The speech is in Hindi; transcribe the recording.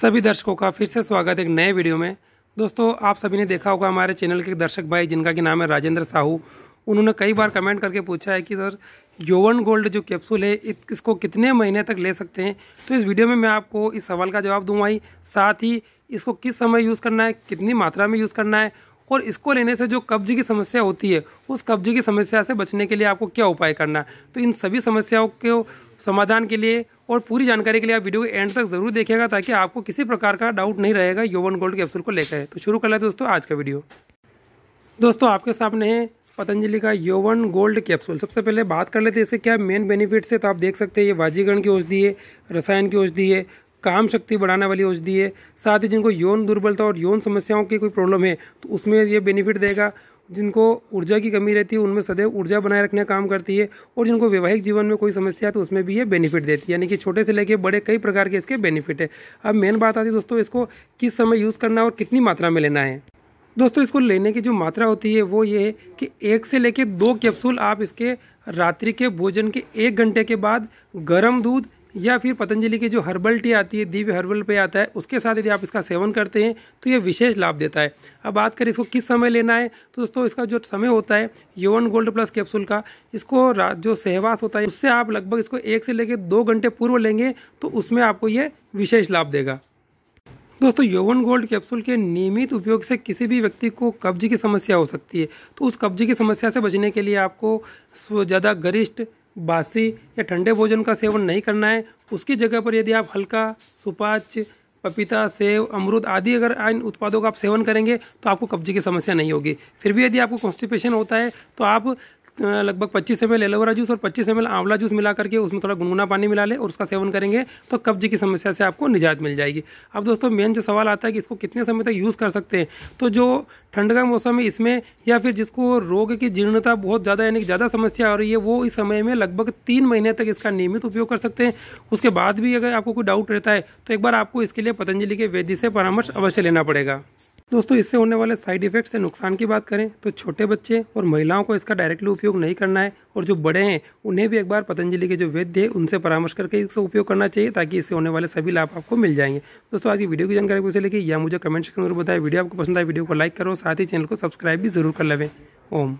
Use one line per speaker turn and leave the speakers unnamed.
सभी दर्शकों का फिर से स्वागत एक नए वीडियो में दोस्तों आप सभी ने देखा होगा हमारे चैनल के दर्शक भाई जिनका की नाम है राजेंद्र साहू उन्होंने कई बार कमेंट करके पूछा है कि सर योवन गोल्ड जो कैप्सूल है इसको कितने महीने तक ले सकते हैं तो इस वीडियो में मैं आपको इस सवाल का जवाब दूंगा ही साथ ही इसको किस समय यूज़ करना है कितनी मात्रा में यूज़ करना है और इसको लेने से जो कब्ज की समस्या होती है उस कब्ज की समस्या से बचने के लिए आपको क्या उपाय करना है तो इन सभी समस्याओं को समाधान के लिए और पूरी जानकारी के लिए आप वीडियो के एंड तक जरूर देखेगा ताकि आपको किसी प्रकार का डाउट नहीं रहेगा यौवन गोल्ड कैप्सूल को लेकर तो शुरू कर ले दोस्तों आज का वीडियो दोस्तों आपके सामने है पतंजलि का यौवन गोल्ड कैप्सूल सबसे पहले बात कर लेते हैं इसे क्या मेन बेनिफिट्स है तो आप देख सकते हैं ये वाजीकरण की औषधि है रसायन की औषधि है काम शक्ति बढ़ाने वाली औषधि है साथ ही जिनको यौन दुर्बलता और यौन समस्याओं की कोई प्रॉब्लम है तो उसमें ये बेनिफिट देगा जिनको ऊर्जा की कमी रहती है उनमें सदैव ऊर्जा बनाए रखने का काम करती है और जिनको वैवाहिक जीवन में कोई समस्या है तो उसमें भी ये बेनिफिट देती है यानी कि छोटे से लेके बड़े कई प्रकार के इसके बेनिफिट है अब मेन बात आती है दोस्तों इसको किस समय यूज़ करना और कितनी मात्रा में लेना है दोस्तों इसको लेने की जो मात्रा होती है वो ये है कि एक से लेकर दो कैप्सूल आप इसके रात्रि के भोजन के एक घंटे के बाद गर्म दूध या फिर पतंजलि की जो हर्बल टी आती है दिव्य हर्बल पे आता है उसके साथ यदि आप इसका सेवन करते हैं तो ये विशेष लाभ देता है अब बात करें इसको किस समय लेना है तो दोस्तों इसका जो समय होता है योवन गोल्ड प्लस कैप्सूल का इसको जो सहवास होता है उससे आप लगभग इसको एक से लेकर दो घंटे पूर्व लेंगे तो उसमें आपको ये विशेष लाभ देगा दोस्तों यौवन गोल्ड कैप्सूल के नियमित उपयोग से किसी भी व्यक्ति को कब्जे की समस्या हो सकती है तो उस कब्जे की समस्या से बचने के लिए आपको ज़्यादा गरिष्ठ बासी या ठंडे भोजन का सेवन नहीं करना है उसकी जगह पर यदि आप हल्का सुपाच पपीता सेब अमरूद आदि अगर इन उत्पादों का आप सेवन करेंगे तो आपको कब्जे की समस्या नहीं होगी फिर भी यदि आपको कॉन्स्टिपेशन होता है तो आप लगभग पच्चीस एम एल एलोवेरा जूस और पच्चीस एम एल आंवला जूस मिला करके उसमें थोड़ा गुनगुना पानी मिला ले और उसका सेवन करेंगे तो कब्ज की समस्या से आपको निजात मिल जाएगी अब दोस्तों मेन जो सवाल आता है कि इसको कितने समय तक यूज़ कर सकते हैं तो जो ठंड का मौसम है इसमें या फिर जिसको रोग की जीर्णता बहुत ज़्यादा यानी कि ज़्यादा समस्या आ रही है वो इस समय में लगभग तीन महीने तक इसका नियमित उपयोग कर सकते हैं उसके बाद भी अगर आपको कोई डाउट रहता है तो एक बार आपको इसके लिए पतंजलि के वैद्य से परामर्श अवश्य लेना पड़ेगा दोस्तों इससे होने वाले साइड इफेक्ट्स या नुकसान की बात करें तो छोटे बच्चे और महिलाओं को इसका डायरेक्टली उपयोग नहीं करना है और जो बड़े हैं उन्हें भी एक बार पतंजलि के जो वैद्य है उनसे परामर्श करके इसका उपयोग करना चाहिए ताकि इससे होने वाले सभी लाभ आपको मिल जाएंगे दोस्तों आज की वीडियो की जानकारी पूछे लेकिन या मुझे कमेंट सेक्शन में बताएं वीडियो आपको पसंद आए वीडियो को लाइक करो साथ ही चैनल को सब्सक्राइब भी जरूर कर लेवें ओम